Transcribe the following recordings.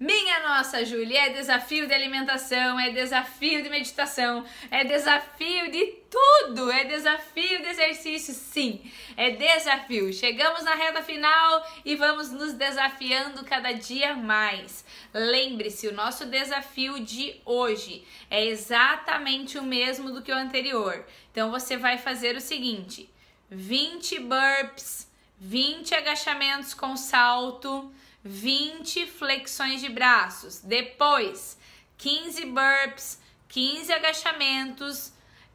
Minha nossa, Júlia, é desafio de alimentação, é desafio de meditação, é desafio de tudo, é desafio de exercício, sim, é desafio. Chegamos na reta final e vamos nos desafiando cada dia mais. Lembre-se, o nosso desafio de hoje é exatamente o mesmo do que o anterior. Então você vai fazer o seguinte: 20 burps, 20 agachamentos com salto 20 flexões de braços. Depois, 15 burps, 15 agachamentos,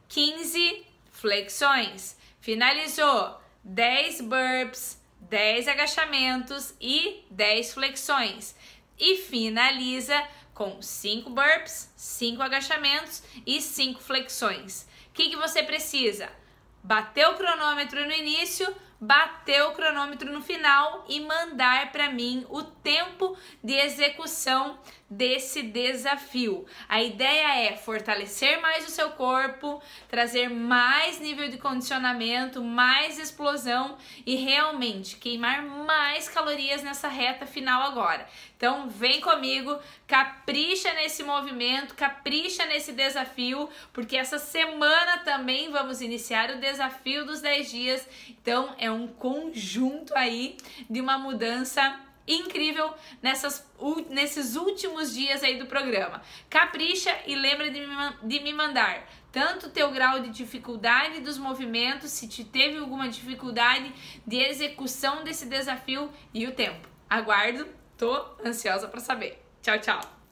15 flexões. Finalizou 10 burps, 10 agachamentos e 10 flexões. E finaliza com 5 burps, 5 agachamentos e 5 flexões. O que, que você precisa? Bater o cronômetro no início, bater o cronômetro no final e mandar para mim o tempo de execução desse desafio. A ideia é fortalecer mais o seu corpo, trazer mais nível de condicionamento, mais explosão e realmente queimar mais calorias nessa reta final agora. Então, vem comigo, capricha nesse movimento, capricha nesse desafio, porque essa semana também vamos iniciar o desafio dos 10 dias. Então, é um conjunto aí de uma mudança incrível nessas, nesses últimos dias aí do programa. Capricha e lembra de me, de me mandar tanto o teu grau de dificuldade dos movimentos, se te teve alguma dificuldade de execução desse desafio e o tempo. Aguardo, tô ansiosa para saber. Tchau, tchau.